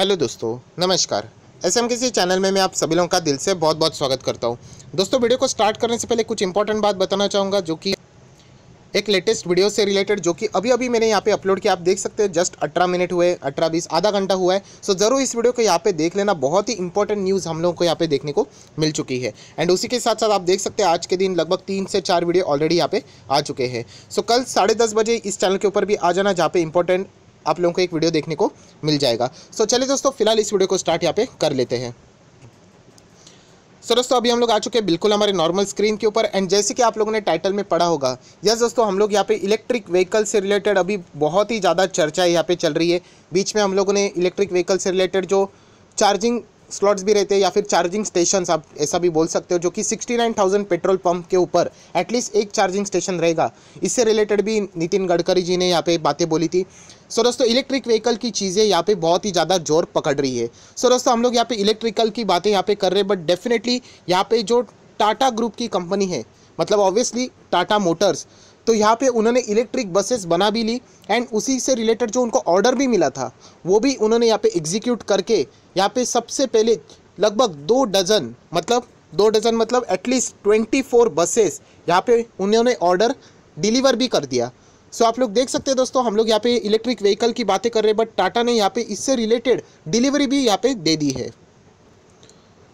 hello दोस्तों नमस्कार S M किसी चैनल में मैं आप सभी लोगों का दिल से बहुत बहुत स्वागत करता हूँ दोस्तों वीडियो को स्टार्ट करने से पहले कुछ इंपॉर्टेंट बात बताना चाहूँगा जो कि एक लेटेस्ट वीडियो से रिलेटेड जो कि अभी अभी मैंने यहाँ पे अपलोड किया आप देख सकते हैं जस्ट अठारह मिनट हुए अठारह बीस आधा घंटा हुआ है सो ज़रूर इस वीडियो को यहाँ पे देख लेना बहुत ही इंपॉर्टेंट न्यूज़ हम लोगों को यहाँ पे देखने को मिल चुकी है एंड उसी के साथ साथ आप देख सकते हैं आज के दिन लगभग तीन से चार वीडियो ऑलरेडी यहाँ पे आ चुके हैं सो कल साढ़े बजे इस चैनल के ऊपर भी आ जाना जहाँ पे इंपॉर्टेंट आप लोगों को एक वीडियो देखने को मिल जाएगा सो चलिए दोस्तों फिलहाल इस वीडियो को स्टार्ट यहाँ पे कर लेते हैं सो दोस्तों अभी हम लोग आ चुके हैं बिल्कुल हमारे नॉर्मल स्क्रीन के ऊपर एंड जैसे कि आप लोगों ने टाइटल में पढ़ा होगा यस दोस्तों हम लोग यहाँ पे इलेक्ट्रिक व्हीकल से रिलेटेड अभी बहुत ही ज़्यादा चर्चा यहाँ पे चल रही है बीच में हम लोगों ने इलेक्ट्रिक व्हीकल से रिलेटेड जो चार्जिंग स्लॉट्स भी रहते हैं या फिर चार्जिंग स्टेशन आप ऐसा भी बोल सकते हो जो कि 69,000 पेट्रोल पंप के ऊपर एटलीस्ट एक चार्जिंग स्टेशन रहेगा इससे रिलेटेड भी नितिन गडकरी जी ने यहाँ पे बातें बोली थी सो दोस्तों इलेक्ट्रिक व्हीकल की चीज़ें यहाँ पे बहुत ही ज़्यादा जोर पकड़ रही है सो दोस्तों हम लोग यहाँ पे इलेक्ट्रिकल की बातें यहाँ पे कर रहे हैं बट डेफिनेटली यहाँ पे जो टाटा ग्रुप की कंपनी है मतलब ऑब्वियसली टाटा मोटर्स तो यहाँ पे उन्होंने इलेक्ट्रिक बसेस बना भी ली एंड उसी से रिलेटेड जो उनको ऑर्डर भी मिला था वो भी उन्होंने यहाँ पे एग्जीक्यूट करके यहाँ पे सबसे पहले लगभग दो डजन मतलब दो डजन मतलब एटलीस्ट ट्वेंटी फोर बसेस यहाँ पे उन्होंने ऑर्डर डिलीवर भी कर दिया सो so, आप लोग देख सकते हैं दोस्तों हम लोग यहाँ पे इलेक्ट्रिक व्हीकल की बातें कर रहे हैं बट टाटा ने यहाँ पे इससे रिलेटेड डिलीवरी भी यहाँ पे दे दी है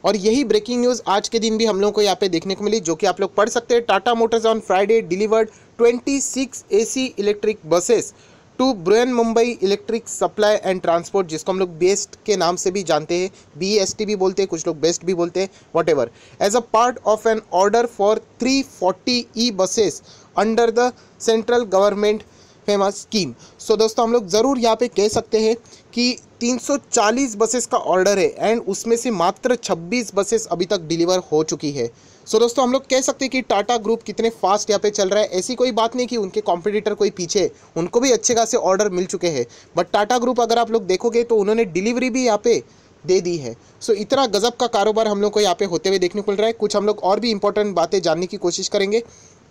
और यही ब्रेकिंग न्यूज़ आज के दिन भी हम लोगों को यहाँ पे देखने को मिली जो कि आप लोग पढ़ सकते हैं Tata Motors on Friday delivered 26 AC electric buses to ब्रेन Mumbai electric supply and transport जिसको हम लोग बेस्ट के नाम से भी जानते हैं बी एस टी भी बोलते हैं कुछ लोग बेस्ट भी बोलते हैं whatever as a part of an order for 340 E buses under the central government famous scheme so दोस्तों हम लोग ज़रूर यहाँ पे कह सकते हैं कि 340 बसेस का ऑर्डर है एंड उसमें से मात्र 26 बसेस अभी तक डिलीवर हो चुकी है सो so, दोस्तों हम लोग कह सकते हैं कि टाटा ग्रुप कितने फास्ट यहाँ पे चल रहा है ऐसी कोई बात नहीं कि उनके कॉम्पिटिटर कोई पीछे उनको भी अच्छे खासे ऑर्डर मिल चुके हैं बट टाटा ग्रुप अगर आप लोग देखोगे तो उन्होंने डिलीवरी भी यहाँ पे दे दी है सो so, इतना गजब का कारोबार हम लोग को यहाँ पे होते हुए देखने को मिल रहा है कुछ हम लोग और भी इंपॉर्टेंट बातें जानने की कोशिश करेंगे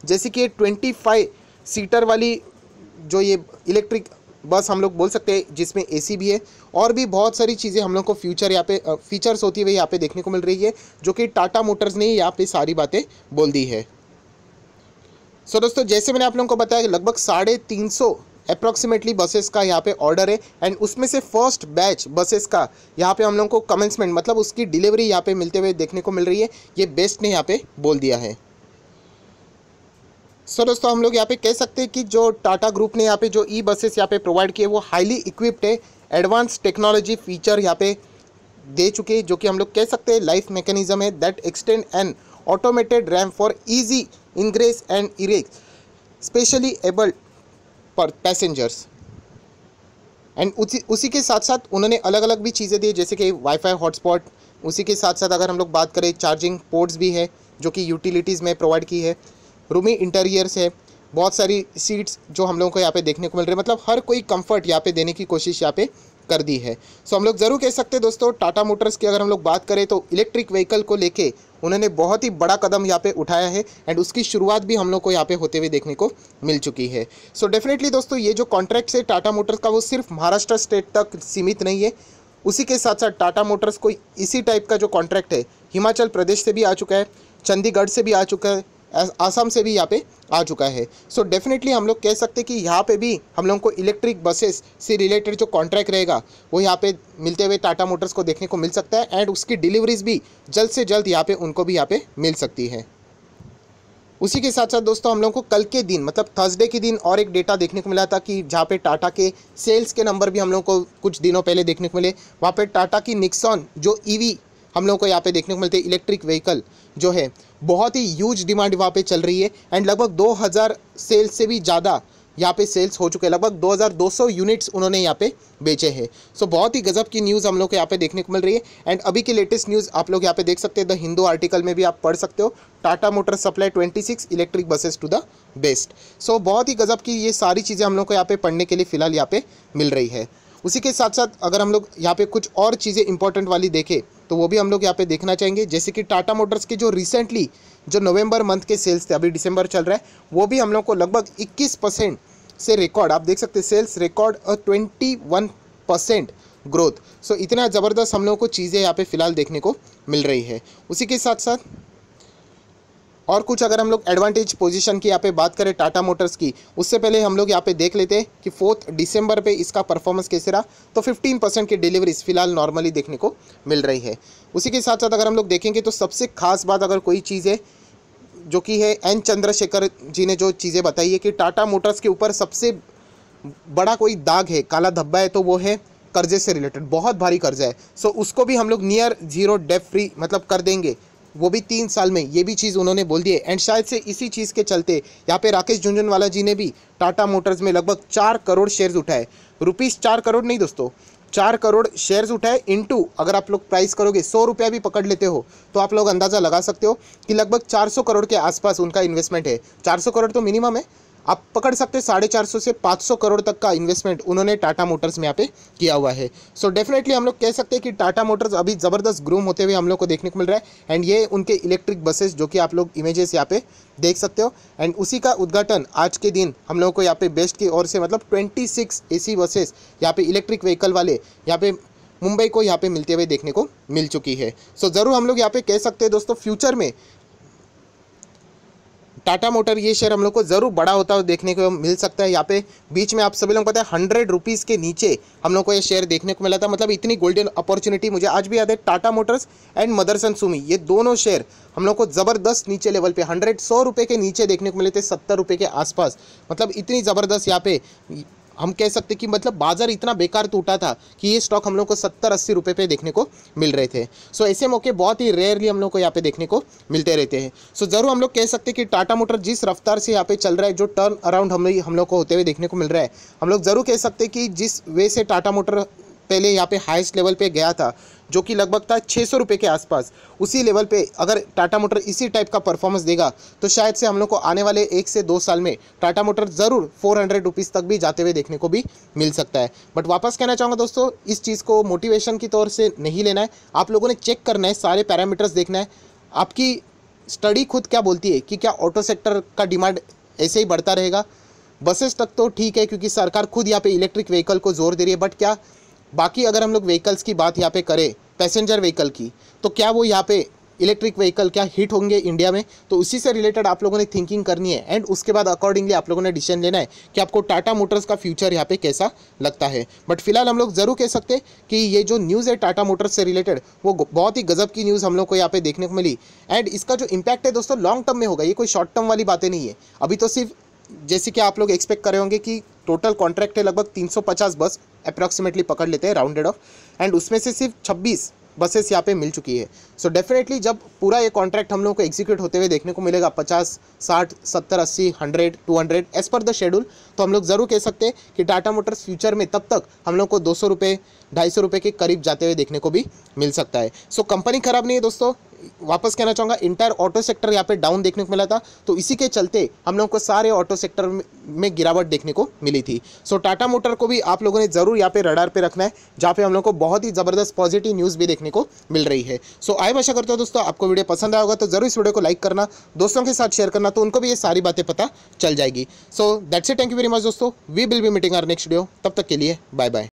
जैसे कि ट्वेंटी सीटर वाली जो ये इलेक्ट्रिक बस हम लोग बोल सकते हैं जिसमें एसी भी है और भी बहुत सारी चीज़ें हम लोग को फ्यूचर यहाँ पे फीचर्स होती है वही यहाँ पे देखने को मिल रही है जो कि टाटा मोटर्स ने यहाँ पे सारी बातें बोल दी है सो so, दोस्तों जैसे मैंने आप लोगों को बताया लगभग साढ़े तीन सौ अप्रॉक्सीमेटली बसेस का यहाँ पे ऑर्डर है एंड उसमें से फर्स्ट बैच बसेस का यहाँ पे हम लोगों को कमेंसमेंट मतलब उसकी डिलीवरी यहाँ पे मिलते हुए देखने को मिल रही है ये बेस्ट ने यहाँ पे बोल दिया है सो so, दोस्तों हम लोग यहाँ पे कह सकते हैं कि जो टाटा ग्रुप ने यहाँ पे जो ई बसेस यहाँ पे प्रोवाइड किए वो हाईली इक्विप्ड है एडवांस टेक्नोलॉजी फीचर यहाँ पे दे चुके हैं जो कि हम लोग कह सकते हैं लाइफ मैकेनिज्म है that extend and automated ramp for easy ingress and इरेक्स स्पेशली एबल्ड पर पैसेंजर्स एंड उसी उसी के साथ साथ उन्होंने अलग अलग भी चीज़ें दी जैसे कि वाईफाई हॉटस्पॉट उसी के साथ साथ अगर हम लोग बात करें चार्जिंग पोर्ट्स भी है जो कि यूटिलिटीज़ में प्रोवाइड की है रूमी इंटीरियर्स है बहुत सारी सीट्स जो हम लोगों को यहाँ पे देखने को मिल रही है मतलब हर कोई कंफर्ट यहाँ पे देने की कोशिश यहाँ पे कर दी है सो हम लोग ज़रूर कह सकते हैं दोस्तों टाटा मोटर्स की अगर हम लोग बात करें तो इलेक्ट्रिक व्हीकल को लेके उन्होंने बहुत ही बड़ा कदम यहाँ पे उठाया है एंड उसकी शुरुआत भी हम लोग को यहाँ पे होते हुए देखने को मिल चुकी है सो so, डेफिनेटली दोस्तों ये जो कॉन्ट्रैक्ट है टाटा मोटर्स का वो सिर्फ महाराष्ट्र स्टेट तक सीमित नहीं है उसी के साथ साथ टाटा मोटर्स को इसी टाइप का जो कॉन्ट्रैक्ट है हिमाचल प्रदेश से भी आ चुका है चंडीगढ़ से भी आ चुका है आसाम से भी यहाँ पे आ चुका है सो so डेफिनेटली हम लोग कह सकते हैं कि यहाँ पे भी हम लोगों को इलेक्ट्रिक बसेस से रिलेटेड जो कॉन्ट्रैक्ट रहेगा वो यहाँ पे मिलते हुए टाटा मोटर्स को देखने को मिल सकता है एंड उसकी डिलीवरीज भी जल्द से जल्द यहाँ पे उनको भी यहाँ पे मिल सकती है उसी के साथ साथ दोस्तों हम लोगों को कल के दिन मतलब थर्सडे के दिन और एक डेटा देखने को मिला था कि जहाँ पे टाटा के सेल्स के नंबर भी हम लोगों को कुछ दिनों पहले देखने को मिले वहाँ पे टाटा की निक्सॉन जो ईवी e हम लोगों को यहाँ पे देखने को मिलते हैं इलेक्ट्रिक व्हीकल जो है बहुत ही यूज डिमांड वहाँ पे चल रही है एंड लगभग 2000 सेल्स से भी ज़्यादा यहाँ पे सेल्स हो चुके हैं लगभग 2200 यूनिट्स उन्होंने यहाँ पे बेचे हैं सो so, बहुत ही गजब की न्यूज़ हम लोग को यहाँ पे देखने को मिल रही है एंड अभी की लेटेस्ट न्यूज़ आप लोग यहाँ पे देख सकते हैं द हिंदू आर्टिकल में भी आप पढ़ सकते हो Tata motor supply 26 electric buses to the BEST so बहुत ही गजब की ये सारी चीज़ें हम लोग को यहाँ पे पढ़ने के लिए फिलहाल यहाँ पे मिल रही है उसी के साथ साथ अगर हम लोग यहाँ पे कुछ और चीज़ें इंपॉर्टेंट वाली देखें तो वो भी हम लोग यहाँ पे देखना चाहेंगे जैसे कि टाटा मोटर्स के जो रिसेंटली जो नवंबर मंथ के सेल्स थे अभी दिसंबर चल रहा है वो भी हम लोग को लगभग 21 परसेंट से रिकॉर्ड आप देख सकते सेल्स रिकॉर्ड और 21 परसेंट ग्रोथ सो इतना ज़बरदस्त हम लोग को चीज़ें यहाँ पर फिलहाल देखने को मिल रही है उसी के साथ साथ और कुछ अगर हम लोग एडवांटेज पोजीशन की यहाँ पे बात करें टाटा मोटर्स की उससे पहले हम लोग यहाँ पे देख लेते हैं कि फोर्थ दिसंबर पे इसका परफॉर्मेंस कैसे रहा तो 15 परसेंट की डिलीवरीज फिलहाल नॉर्मली देखने को मिल रही है उसी के साथ साथ अगर हम लोग देखेंगे तो सबसे खास बात अगर कोई चीज़ है जो कि है एन चंद्रशेखर जी ने जो चीज़ें बताई है कि टाटा मोटर्स के ऊपर सबसे बड़ा कोई दाग है काला धब्बा है तो वो है कर्जे से रिलेटेड बहुत भारी कर्जा है सो उसको भी हम लोग नियर जीरो डेप फ्री मतलब कर देंगे वो भी तीन साल में ये भी चीज़ उन्होंने बोल दी है एंड शायद से इसी चीज़ के चलते यहाँ पे राकेश झुंझुनवाला जी ने भी टाटा मोटर्स में लगभग चार करोड़ शेयर्स उठाए रुपीज़ चार करोड़ नहीं दोस्तों चार करोड़ शेयर्स उठाए इनटू अगर आप लोग प्राइस करोगे सौ रुपया भी पकड़ लेते हो तो आप लोग अंदाज़ा लगा सकते हो कि लगभग चार करोड़ के आसपास उनका इन्वेस्टमेंट है चार करोड़ तो मिनिमम है आप पकड़ सकते हैं साढ़े चार सौ से पाँच सौ करोड़ तक का इन्वेस्टमेंट उन्होंने टाटा मोटर्स में यहाँ पे किया हुआ है सो so डेफिनेटली हम लोग कह सकते हैं कि टाटा मोटर्स अभी ज़बरदस्त ग्रूम होते हुए हम लोग को देखने को मिल रहा है एंड ये उनके इलेक्ट्रिक बसेस जो कि आप लोग इमेजेस यहाँ पे देख सकते हो एंड उसी का उद्घाटन आज के दिन हम लोगों को यहाँ पे बेस्ट की ओर से मतलब ट्वेंटी सिक्स सी बसेस यहाँ पे इलेक्ट्रिक व्हीकल वाले यहाँ पे मुंबई को यहाँ पे मिलते हुए देखने को मिल चुकी है सो so, ज़रूर हम लोग यहाँ पे कह सकते हैं दोस्तों फ्यूचर में टाटा मोटर ये शेयर हम लोग को ज़रूर बड़ा होता हुआ देखने को मिल सकता है यहाँ पे बीच में आप सभी लोग पता है हंड्रेड रुपीज़ के नीचे हम लोग को ये शेयर देखने को मिला था मतलब इतनी गोल्डन अपॉर्चुनिटी मुझे आज भी याद है टाटा मोटर्स एंड मदरसन सुमी ये दोनों शेयर हम लोग को ज़बरदस्त नीचे लेवल पे हंड्रेड सौ रुपये के नीचे देखने को मिले थे सत्तर रुपये के आसपास मतलब इतनी ज़बरदस्त यहाँ पे हम कह सकते कि मतलब बाज़ार इतना बेकार टूटा था कि ये स्टॉक हम लोग को सत्तर अस्सी रुपये पे देखने को मिल रहे थे सो so, ऐसे मौके बहुत ही रेयरली हम लोग को यहाँ पे देखने को मिलते रहते हैं सो so, ज़रूर हम लोग कह सकते कि टाटा मोटर जिस रफ्तार से यहाँ पे चल रहा है जो टर्न अराउंड हम लोग हम लोग को होते हुए देखने को मिल रहा है हम लोग ज़रूर कह सकते कि जिस वे से टाटा मोटर पहले यहाँ पे हाइस्ट लेवल पे गया था जो कि लगभग था छः सौ रुपये के आसपास उसी लेवल पे अगर टाटा मोटर इसी टाइप का परफॉर्मेंस देगा तो शायद से हम लोग को आने वाले एक से दो साल में टाटा मोटर ज़रूर फोर हंड्रेड रुपीज़ तक भी जाते हुए देखने को भी मिल सकता है बट वापस कहना चाहूँगा दोस्तों इस चीज़ को मोटिवेशन की तौर से नहीं लेना है आप लोगों ने चेक करना है सारे पैरामीटर्स देखना है आपकी स्टडी खुद क्या बोलती है कि क्या ऑटो सेक्टर का डिमांड ऐसे ही बढ़ता रहेगा बसेस तक तो ठीक है क्योंकि सरकार खुद यहाँ पे इलेक्ट्रिक व्हीकल को जोर दे रही है बट क्या बाकी अगर हम लोग व्हीकल्स की बात यहाँ पे करें पैसेंजर व्हीकल की तो क्या वो यहाँ पे इलेक्ट्रिक व्हीकल क्या हिट होंगे इंडिया में तो उसी से रिलेटेड आप लोगों ने थिंकिंग करनी है एंड उसके बाद अकॉर्डिंगली आप लोगों ने डिसीजन लेना है कि आपको टाटा मोटर्स का फ्यूचर यहाँ पे कैसा लगता है बट फिलहाल हम लोग ज़रूर कह सकते कि ये जो न्यूज़ है टाटा मोटर्स से रिलेटेड वो बहुत ही गजब की न्यूज़ हम लोग को यहाँ पे देखने को मिली एंड इसका जो इम्पैक्ट है दोस्तों लॉन्ग टर्म में होगा ये कोई शॉर्ट टर्म वाली बातें नहीं है अभी तो सिर्फ जैसे कि आप लोग एक्सपेक्ट कर रहे होंगे कि टोटल कॉन्ट्रैक्ट है लगभग 350 बस अप्रॉक्सीमेटली पकड़ लेते हैं राउंडेड ऑफ एंड उसमें से सिर्फ 26 बसेस यहाँ पे मिल चुकी है सो so डेफिनेटली जब पूरा ये कॉन्ट्रैक्ट हम लोगों को एग्जीक्यूट होते हुए देखने को मिलेगा 50, 60, 70, 80, 100, 200 एज़ पर द शेड्यूल तो हम लोग ज़रूर कह सकते हैं कि टाटा मोटर्स फ्यूचर में तब तक हम लोग को दो सौ रुपये ढाई सौ रुपये के करीब जाते हुए देखने को भी मिल सकता है सो so, कंपनी ख़राब नहीं है दोस्तों वापस कहना चाहूँगा इंटायर ऑटो सेक्टर यहाँ पे डाउन देखने को मिला था तो इसी के चलते हम लोगों को सारे ऑटो सेक्टर में गिरावट देखने को मिली थी सो टाटा मोटर को भी आप लोगों ने ज़रूर यहाँ पे रडार पे रखना है जहाँ पे हम लोग को बहुत ही ज़बरदस्त पॉजिटिव न्यूज़ भी देखने को मिल रही है सो so, आई आशा करता हूँ दोस्तों आपको वीडियो पसंद आया होगा तो ज़रूर इस वीडियो को लाइक करना दोस्तों के साथ शेयर करना तो उनको भी ये सारी बातें पता चल जाएगी so that's a thank you very much दोस्तों we will be meeting are next video तब तक के लिए बाय बाय